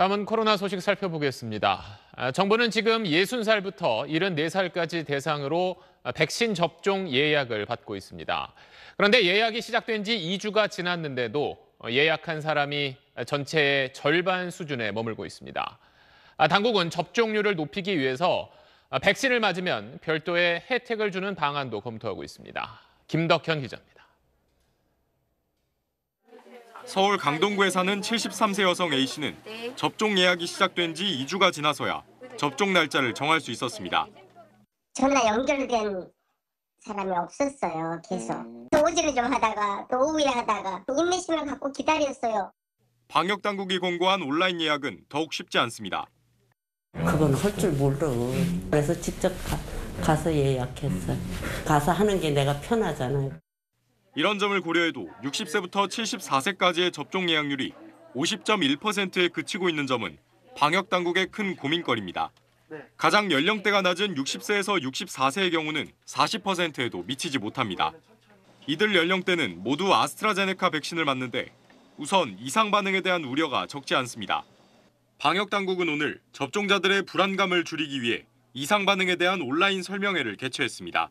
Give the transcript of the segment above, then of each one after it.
다음은 코로나 소식 살펴보겠습니다. 아, 정부는 지금 60살부터 74살까지 대상으로 백신 접종 예약을 받고 있습니다. 그런데 예약이 시작된 지 2주가 지났는데도 예약한 사람이 전체의 절반 수준에 머물고 있습니다. 아, 당국은 접종률을 높이기 위해서 백신을 맞으면 별도의 혜택을 주는 방안도 검토하고 있습니다. 김덕현 기자입니다. 서울 강동구에 사는 73세 여성 A씨는 접종 예약이 시작된 지 2주가 지나서야 접종 날짜를 정할 수 있었습니다. 전화 연결된 사람이 없었어요. 계속. 음. 오지를 좀 하다가 또 오후에 하다가 인내심을 갖고 기다렸어요. 방역 당국이 공고한 온라인 예약은 더욱 쉽지 않습니다. 그건 할줄 몰라. 그래서 직접 가, 서 예약했어. 가서 하는 게 내가 편하잖아요. 이런 점을 고려해도 60세부터 74세까지의 접종 예약률이 50.1%에 그치고 있는 점은 방역 당국의 큰 고민거리입니다. 네. 가장 연령대가 낮은 60세에서 64세의 경우는 40%에도 미치지 못합니다. 이들 연령대는 모두 아스트라제네카 백신을 맞는데 우선 이상 반응에 대한 우려가 적지 않습니다. 방역 당국은 오늘 접종자들의 불안감을 줄이기 위해 이상 반응에 대한 온라인 설명회를 개최했습니다.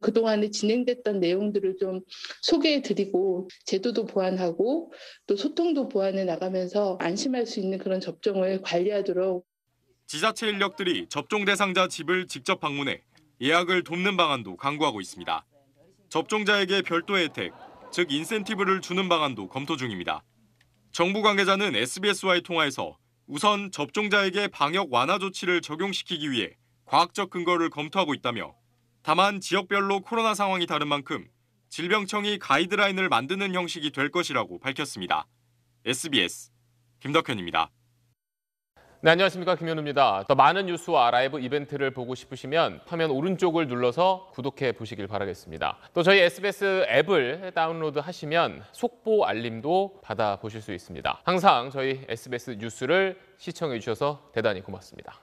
그동안에 진행됐던 내용들을 좀 소개해 드리고 제도도 보완하고 또 소통도 보완해 나가면서 안심할 수 있는 그런 접종을 관리하도록 지자체 인력들이 접종 대상자 집을 직접 방문해 예약을 돕는 방안도 강구하고 있습니다. 접종자에게 별도 혜택, 즉 인센티브를 주는 방안도 검토 중입니다. 정부 관계자는 SBS와의 통화에서 우선 접종자에게 방역 완화 조치를 적용시키기 위해 과학적 근거를 검토하고 있다며 다만 지역별로 코로나 상황이 다른 만큼 질병청이 가이드라인을 만드는 형식이 될 것이라고 밝혔습니다. SBS 김덕현입니다. 네, 안녕하십니까. 김현우입니다. 더 많은 뉴스와 라이브 이벤트를 보고 싶으시면 화면 오른쪽을 눌러서 구독해 보시길 바라겠습니다. 또 저희 SBS 앱을 다운로드 하시면 속보 알림도 받아보실 수 있습니다. 항상 저희 SBS 뉴스를 시청해 주셔서 대단히 고맙습니다.